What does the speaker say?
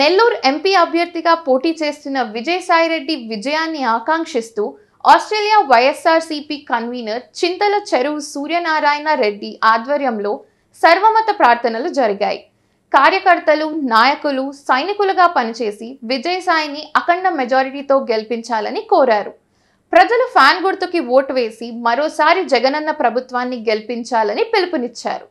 Nellore MP అభ్యర్థిగా పోటీ చేస్తున్న విజయసాయిరెడ్డి విజయాన్ని ఆకాంక్షిస్తూ ఆస్ట్రేలియా వైఎస్ఆర్సీపీ కన్వీనర్ చింతల చెరువు సూర్యనారాయణ రెడ్డి ఆధ్వర్యంలో సర్వమత ప్రార్థనలు జరిగాయి కార్యకర్తలు నాయకులు సైనికులుగా పనిచేసి విజయసాయిని అఖండ మెజారిటీతో గెలిపించాలని కోరారు ప్రజలు ఫ్యాన్ గుర్తుకి ఓటు వేసి మరోసారి జగనన్న ప్రభుత్వాన్ని గెలిపించాలని పిలుపునిచ్చారు